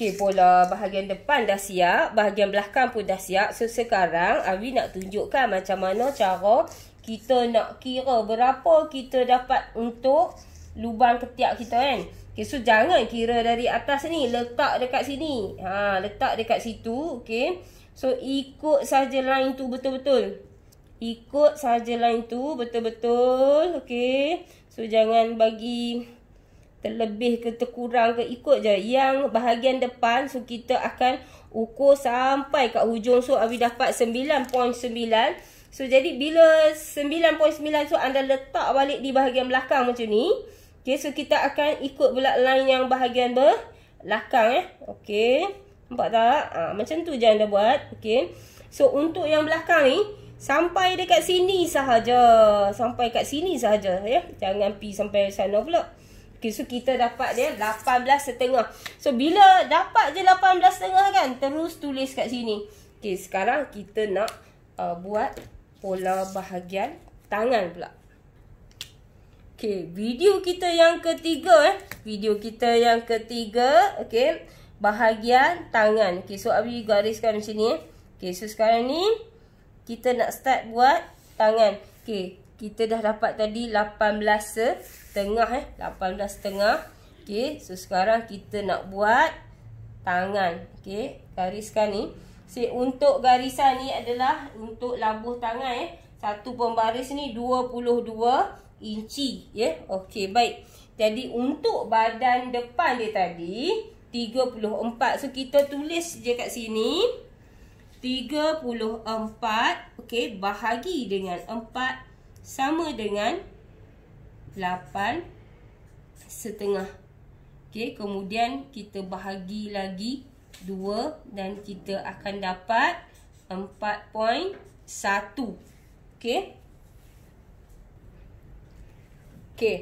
Okey, bola bahagian depan dah siap, bahagian belakang pun dah siap. So sekarang Awi nak tunjukkan macam mana cara kita nak kira berapa kita dapat untuk lubang ketiak kita kan. Okey, so jangan kira dari atas ni, letak dekat sini. Ha, letak dekat situ, okey. So ikut saja line tu betul-betul. Ikut saja line tu betul-betul, okey. So jangan bagi terlebih ke terkurang ke ikut je yang bahagian depan so kita akan ukur sampai kat hujung so Abi dapat 9.9 so jadi bila 9.9 so anda letak balik di bahagian belakang macam ni okay, so kita akan ikut pula line yang bahagian belakang eh okey nampak tak ha, macam tu je anda buat okey so untuk yang belakang ni sampai dekat sini sahaja sampai kat sini sahaja ya jangan pi sampai sana pula Okay, so kita dapat dia 18 setengah. So, bila dapat je 18 setengah kan, terus tulis kat sini. Okay, sekarang kita nak uh, buat pola bahagian tangan pula. Okay, video kita yang ketiga eh. Video kita yang ketiga, okay. Bahagian tangan. Okay, so Abi gariskan macam ni eh. Okay, so sekarang ni kita nak start buat tangan. Okay, kita dah dapat tadi 18 setengah eh 18 setengah okey so sekarang kita nak buat tangan okey gariskan ni si untuk garisan ni adalah untuk labuh tangan eh satu pembaris ni 22 inci ya yeah? okey baik jadi untuk badan depan dia tadi 34 so kita tulis je kat sini 34 okey bahagi dengan 4 sama dengan 8 setengah. Okey, kemudian kita bahagi lagi 2 dan kita akan dapat 4.1. Okey. Okey.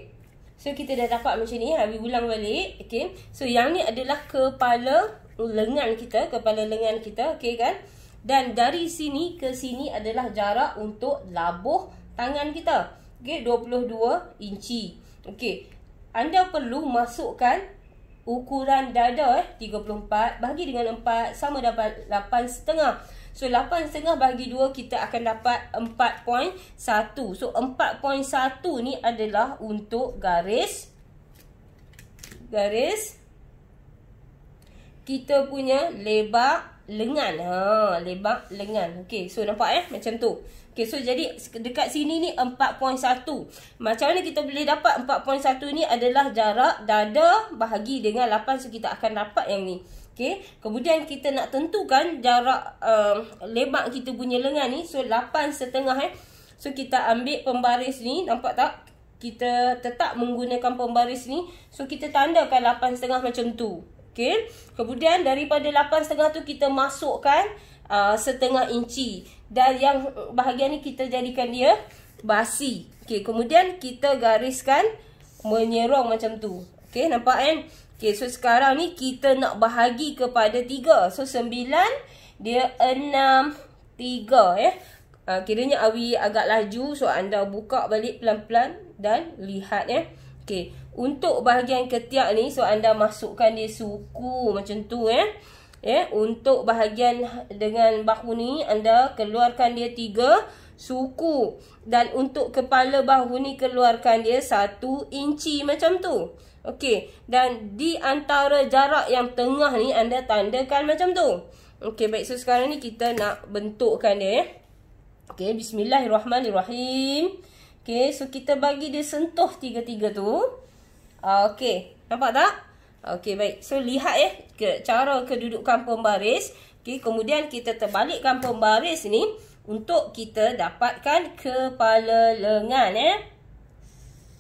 So kita dah dapat macam ni, ha? habi ulang balik, okey. So yang ni adalah kepala lengan kita, kepala lengan kita, okey kan? Dan dari sini ke sini adalah jarak untuk labuh tangan kita. Okey, 22 inci. Okey. Anda perlu masukkan ukuran dada eh 34 bagi dengan 4 sama dapat 8 setengah. So 8 setengah bagi 2 kita akan dapat 4.1. So 4.1 ni adalah untuk garis garis kita punya lebar lengan ha lebar lengan okey so nampak eh macam tu okey so jadi dekat sini ni 4.1 macam mana kita boleh dapat 4.1 ni adalah jarak dada bahagi dengan lapan so kita akan dapat yang ni okey kemudian kita nak tentukan jarak uh, um, lebar kita punya lengan ni so 8 setengah eh so kita ambil pembaris ni nampak tak kita tetap menggunakan pembaris ni so kita tandakan 8 setengah macam tu okey kemudian daripada 8.5 tu kita masukkan uh, setengah inci dan yang bahagian ni kita jadikan dia basi okey kemudian kita gariskan menyerong macam tu okey nampak kan okey so sekarang ni kita nak bahagi kepada 3 so 9 dia 6 3 eh Uh, kiranya awi agak laju so anda buka balik pelan-pelan dan lihat ya. Eh. Okey, untuk bahagian ketiak ni so anda masukkan dia suku macam tu eh. Ya, eh, untuk bahagian dengan bahu ni anda keluarkan dia tiga suku dan untuk kepala bahu ni keluarkan dia satu inci macam tu. Okey, dan di antara jarak yang tengah ni anda tandakan macam tu. Okey, baik so sekarang ni kita nak bentukkan dia eh. Okey, bismillahirrahmanirrahim. Okay, so kita bagi dia sentuh tiga-tiga tu. Ah, okay, nampak tak? Okay, baik. So, lihat ya ke, cara kedudukan pembaris. Okay, kemudian kita terbalikkan pembaris ni untuk kita dapatkan kepala lengan ya. Eh.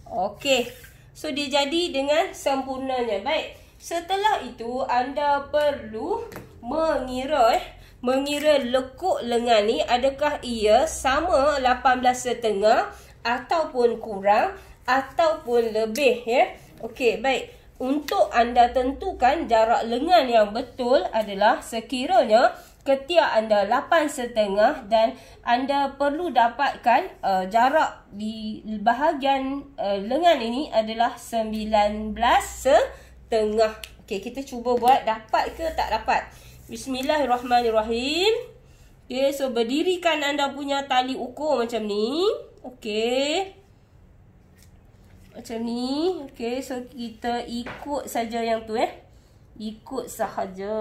Okay, so dia jadi dengan sempurnanya. Baik, setelah itu anda perlu mengira ya. Mengira lekuk lengan ni adakah ia sama 18 setengah ataupun kurang ataupun lebih ya. Okey, baik. Untuk anda tentukan jarak lengan yang betul adalah sekiranya ketiak anda 8.5 dan anda perlu dapatkan uh, jarak di bahagian uh, lengan ini adalah 19.5. Okey, kita cuba buat dapat ke tak dapat. Bismillahirrahmanirrahim. Okey, so berdirikan anda punya tali ukur macam ni. Okey. Macam ni. Okey, so kita ikut saja yang tu eh. Ikut sahaja.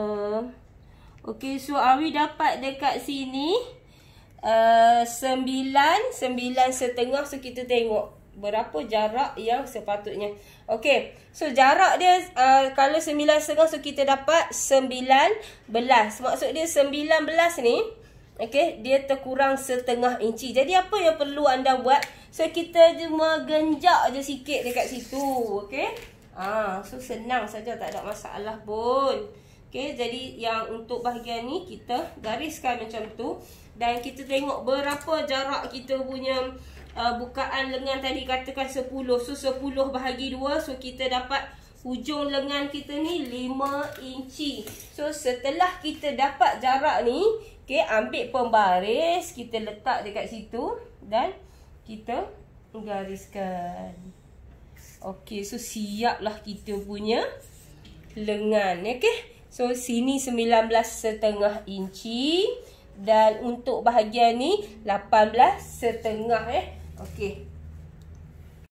Okey, so Awi ah, dapat dekat sini uh, sembilan, uh, sembilan setengah. So, kita tengok berapa jarak yang sepatutnya. Okey, so jarak dia uh, kalau sembilan setengah, so kita dapat sembilan belas. Maksud dia sembilan belas ni, Okey, dia terkurang setengah inci. Jadi apa yang perlu anda buat? So kita cuma genjak je sikit dekat situ, okey? Ah, so senang saja tak ada masalah pun. Okey, jadi yang untuk bahagian ni kita gariskan macam tu dan kita tengok berapa jarak kita punya uh, bukaan lengan tadi katakan 10. So 10 bahagi 2, so kita dapat ujung lengan kita ni 5 inci. So setelah kita dapat jarak ni, okey ambil pembaris, kita letak dekat situ dan kita gariskan. Okey, so siaplah kita punya lengan, okay? So sini 19 setengah inci dan untuk bahagian ni 18 setengah eh. Okey.